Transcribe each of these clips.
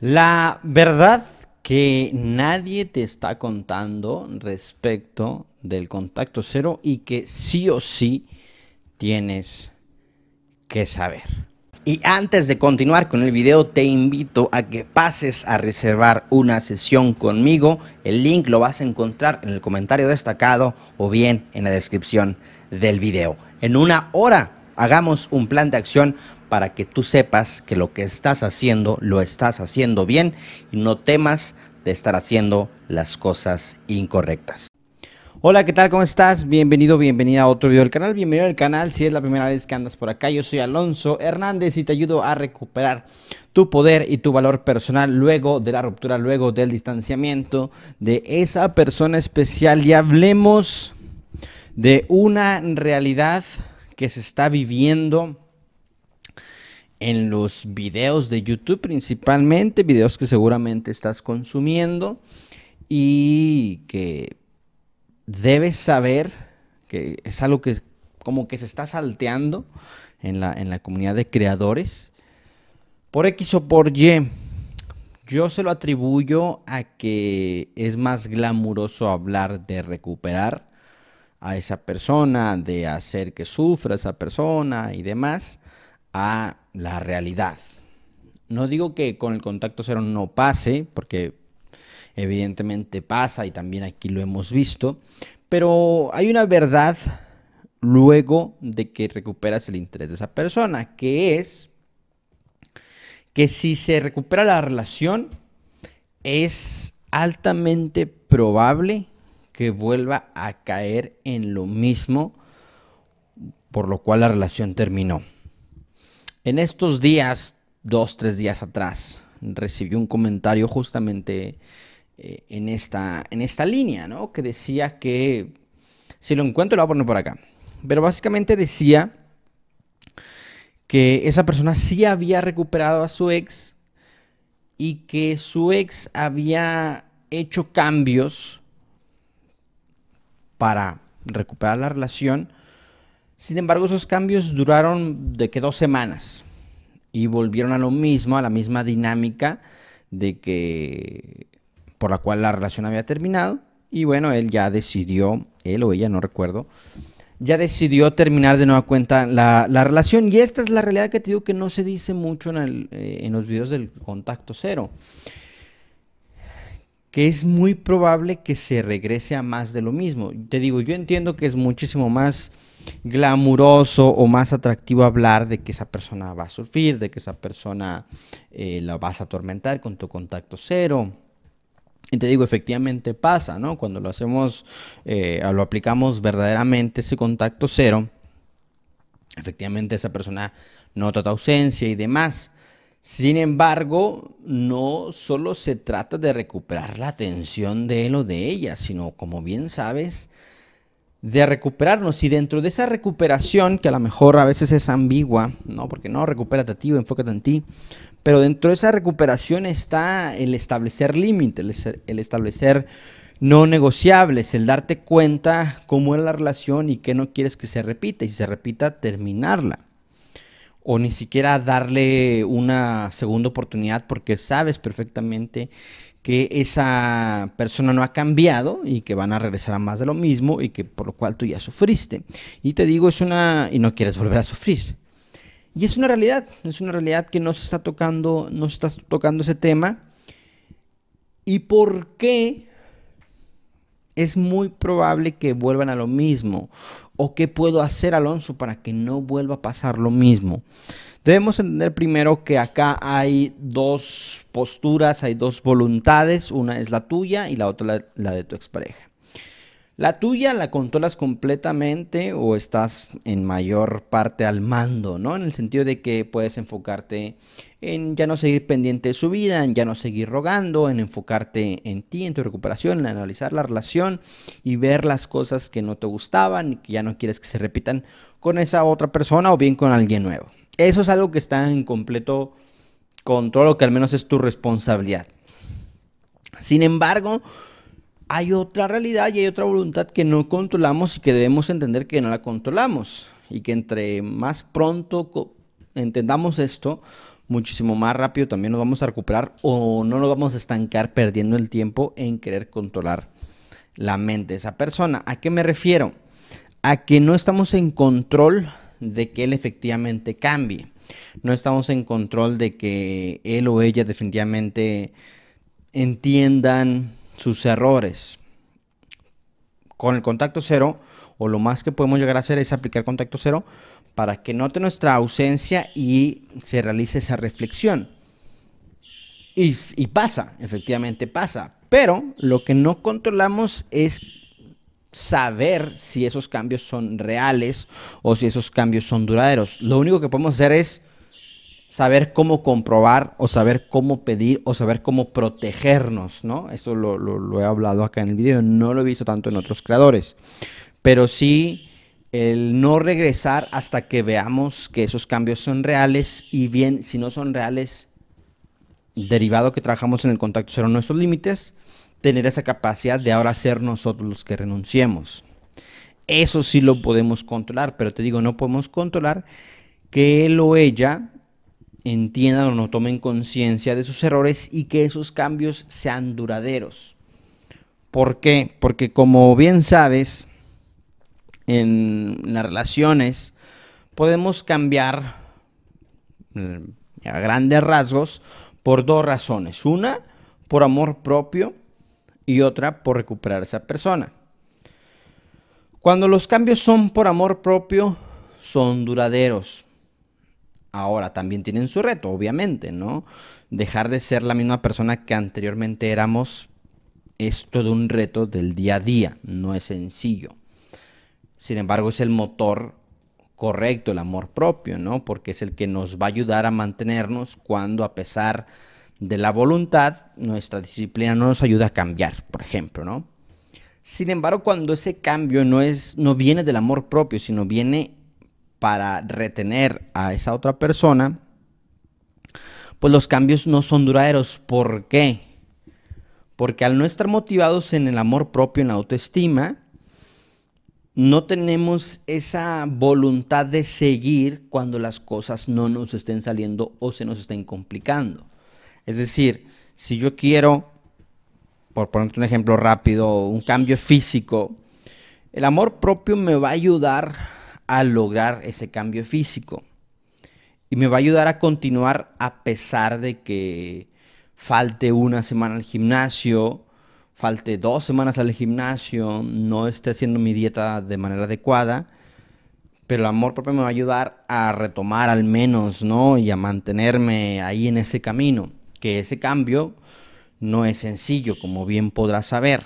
La verdad que nadie te está contando respecto del contacto cero y que sí o sí tienes que saber. Y antes de continuar con el video, te invito a que pases a reservar una sesión conmigo. El link lo vas a encontrar en el comentario destacado o bien en la descripción del video. En una hora hagamos un plan de acción para que tú sepas que lo que estás haciendo lo estás haciendo bien y no temas de estar haciendo las cosas incorrectas. Hola, ¿qué tal? ¿Cómo estás? Bienvenido, bienvenida a otro video del canal. Bienvenido al canal si es la primera vez que andas por acá. Yo soy Alonso Hernández y te ayudo a recuperar tu poder y tu valor personal luego de la ruptura, luego del distanciamiento de esa persona especial. Y hablemos de una realidad que se está viviendo en los videos de YouTube principalmente, videos que seguramente estás consumiendo y que debes saber que es algo que como que se está salteando en la, en la comunidad de creadores. Por X o por Y, yo se lo atribuyo a que es más glamuroso hablar de recuperar a esa persona, de hacer que sufra esa persona y demás, a la realidad. No digo que con el contacto cero no pase, porque evidentemente pasa y también aquí lo hemos visto, pero hay una verdad luego de que recuperas el interés de esa persona, que es que si se recupera la relación, es altamente probable que vuelva a caer en lo mismo, por lo cual la relación terminó. En estos días, dos, tres días atrás, recibí un comentario justamente eh, en, esta, en esta línea, ¿no? Que decía que, si lo encuentro, lo voy a poner por acá. Pero básicamente decía que esa persona sí había recuperado a su ex y que su ex había hecho cambios para recuperar la relación. Sin embargo, esos cambios duraron de que dos semanas y volvieron a lo mismo, a la misma dinámica de que por la cual la relación había terminado. Y bueno, él ya decidió, él o ella, no recuerdo, ya decidió terminar de nueva cuenta la, relación. Y esta es la realidad que te digo que no se dice mucho en, eh, en los videos del contacto cero que es muy probable que se regrese a más de lo mismo. Te digo, yo entiendo que es muchísimo más glamuroso o más atractivo hablar de que esa persona va a sufrir, de que esa persona eh, la vas a atormentar con tu contacto cero. Y te digo, efectivamente pasa, ¿no? Cuando lo hacemos, eh, lo aplicamos verdaderamente ese contacto cero, efectivamente esa persona nota tu ausencia y demás. Sin embargo, no solo se trata de recuperar la atención de él o de ella, sino, como bien sabes, de recuperarnos. Y dentro de esa recuperación, que a lo mejor a veces es ambigua, ¿no? Porque no, recupérate a ti enfócate en ti. Pero dentro de esa recuperación está el establecer límites, el establecer no negociables, el darte cuenta cómo es la relación y qué no quieres que se repita. Y si se repita, terminarla o ni siquiera darle una segunda oportunidad porque sabes perfectamente que esa persona no ha cambiado y que van a regresar a más de lo mismo y que por lo cual tú ya sufriste. Y te digo, es una... y no quieres volver a sufrir. Y es una realidad, es una realidad que no se está tocando, no se está tocando ese tema. ¿Y por qué es muy probable que vuelvan a lo mismo? ¿O qué puedo hacer, Alonso, para que no vuelva a pasar lo mismo? Debemos entender primero que acá hay dos posturas, hay dos voluntades, una es la tuya y la otra la, de tu expareja. La tuya la controlas completamente o estás en mayor parte al mando, ¿no? En el sentido de que puedes enfocarte en ya no seguir pendiente de su vida, en ya no seguir rogando, en enfocarte en ti, en tu recuperación, en analizar la relación y ver las cosas que no te gustaban y que ya no quieres que se repitan con esa otra persona o bien con alguien nuevo. Eso es algo que está en completo control o que al menos es tu responsabilidad. Sin embargo, hay otra realidad y hay otra voluntad que no controlamos y que debemos entender que no la controlamos. Y que entre más pronto entendamos esto, muchísimo más rápido también nos vamos a recuperar o no nos vamos a estancar perdiendo el tiempo en querer controlar la mente de esa persona. ¿A qué me refiero? A que no estamos en control de que él efectivamente cambie. No estamos en control de que él o ella definitivamente entiendan sus errores. Con el contacto cero, o lo más que podemos llegar a hacer es aplicar contacto cero para que note nuestra ausencia y se realice esa reflexión. Y, pasa, efectivamente pasa. Pero lo que no controlamos es saber si esos cambios son reales o si esos cambios son duraderos. Lo único que podemos hacer es saber cómo comprobar o saber cómo pedir o saber cómo protegernos, ¿no? Eso lo, he hablado acá en el video, no lo he visto tanto en otros creadores, pero sí el no regresar hasta que veamos que esos cambios son reales y bien, si no son reales, derivado que trabajamos en el contacto cero nuestros límites, tener esa capacidad de ahora ser nosotros los que renunciemos. Eso sí lo podemos controlar, pero te digo, no podemos controlar que él o ella entiendan o no tomen conciencia de sus errores y que esos cambios sean duraderos. ¿Por qué? Porque como bien sabes, en las relaciones podemos cambiar mm, a grandes rasgos por dos razones. Una, por amor propio y otra, por recuperar a esa persona. Cuando los cambios son por amor propio, son duraderos. Ahora también tienen su reto, obviamente, ¿no? Dejar de ser la misma persona que anteriormente éramos es todo un reto del día a día, no es sencillo. Sin embargo, es el motor correcto, el amor propio, ¿no? Porque es el que nos va a ayudar a mantenernos cuando a pesar de la voluntad, nuestra disciplina no nos ayuda a cambiar, por ejemplo, ¿no? Sin embargo, cuando ese cambio no, es, no viene del amor propio, sino viene para retener a esa otra persona, pues los cambios no son duraderos. ¿Por qué? Porque al no estar motivados en el amor propio, en la autoestima, no tenemos esa voluntad de seguir cuando las cosas no nos estén saliendo o se nos estén complicando. Es decir, si yo quiero, por ponerte un ejemplo rápido, un cambio físico, el amor propio me va a ayudar a lograr ese cambio físico. Y me va a ayudar a continuar a pesar de que falte una semana al gimnasio, falte dos semanas al gimnasio, no esté haciendo mi dieta de manera adecuada. Pero el amor propio me va a ayudar a retomar al menos, ¿no? Y a mantenerme ahí en ese camino. Que ese cambio no es sencillo, como bien podrás saber.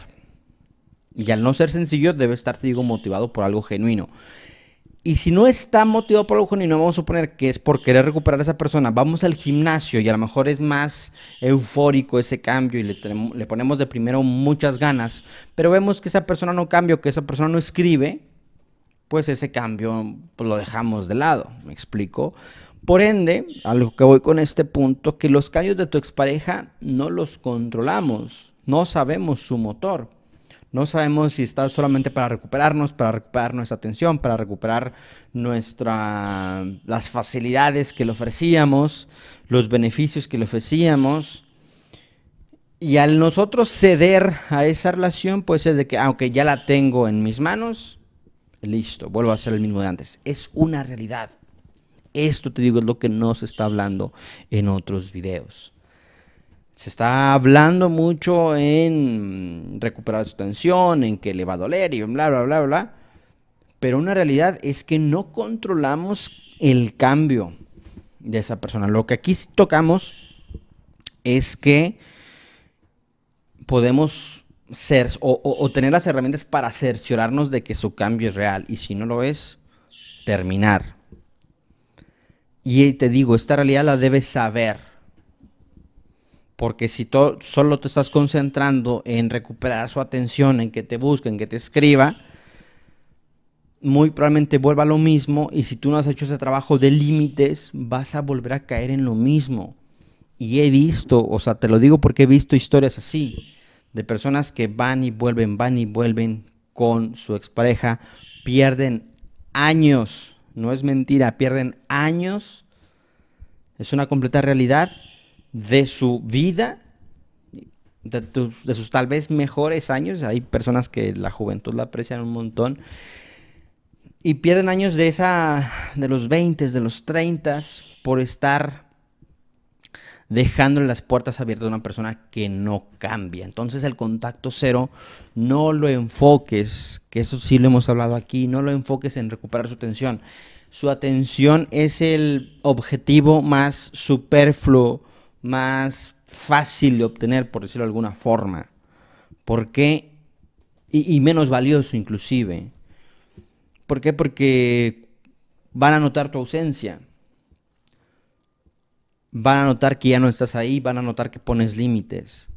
Y al no ser sencillo, debe estar, digo, motivado por algo genuino. Y si no está motivado por algo y no vamos a suponer que es por querer recuperar a esa persona, vamos al gimnasio y a lo mejor es más eufórico ese cambio y le, le ponemos de primero muchas ganas, pero vemos que esa persona no cambia, que esa persona no escribe, pues ese cambio pues, lo dejamos de lado, ¿me explico? Por ende, a lo que voy con este punto, que los cambios de tu expareja no los controlamos, no sabemos su motor. No sabemos si está solamente para recuperarnos, para recuperar nuestra atención, para recuperar nuestra, las facilidades que le ofrecíamos, los beneficios que le ofrecíamos. Y al nosotros ceder a esa relación, pues es de que, aunque ah, ya la tengo en mis manos, listo, vuelvo a hacer el mismo de antes. Es una realidad. Esto te digo es lo que nos está hablando en otros videos se está hablando mucho en recuperar su tensión, en que le va a doler y bla, bla, bla, bla. Pero una realidad es que no controlamos el cambio de esa persona. Lo que aquí tocamos es que podemos ser o, tener las herramientas para cerciorarnos de que su cambio es real. Y si no lo es, terminar. Y te digo, esta realidad la debes saber porque si solo te estás concentrando en recuperar su atención, en que te busquen, que te escriba, muy probablemente vuelva a lo mismo y si tú no has hecho ese trabajo de límites, vas a volver a caer en lo mismo. Y he visto, o sea, te lo digo porque he visto historias así, de personas que van y vuelven, van y vuelven con su expareja, pierden años, no es mentira, pierden años, es una completa realidad de su vida, de, sus tal vez mejores años. Hay personas que la juventud la aprecian un montón. Y pierden años de esa. de los 20, de los 30 por estar dejando las puertas abiertas a una persona que no cambia. Entonces el contacto cero, no lo enfoques, que eso sí lo hemos hablado aquí, no lo enfoques en recuperar su atención. Su atención es el objetivo más superfluo más fácil de obtener, por decirlo de alguna forma. ¿Por qué? Y, menos valioso inclusive. ¿Por qué? Porque van a notar tu ausencia. Van a notar que ya no estás ahí, van a notar que pones límites.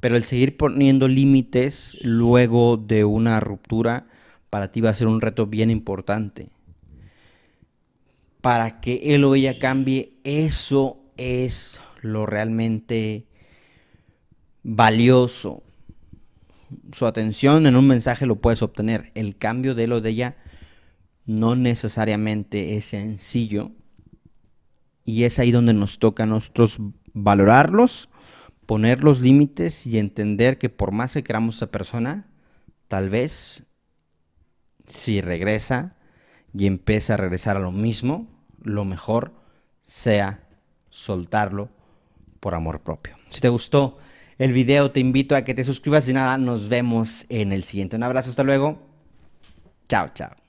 Pero el seguir poniendo límites luego de una ruptura para ti va a ser un reto bien importante. Para que él o ella cambie, eso es lo realmente valioso. Su atención en un mensaje lo puedes obtener. El cambio de lo de ella no necesariamente es sencillo. Y es ahí donde nos toca a nosotros valorarlos, poner los límites y entender que por más que queramos a esa persona, tal vez si regresa y empieza a regresar a lo mismo, lo mejor sea soltarlo por amor propio. Si te gustó el video, te invito a que te suscribas y nada, nos vemos en el siguiente. Un abrazo, hasta luego. Chao, chao.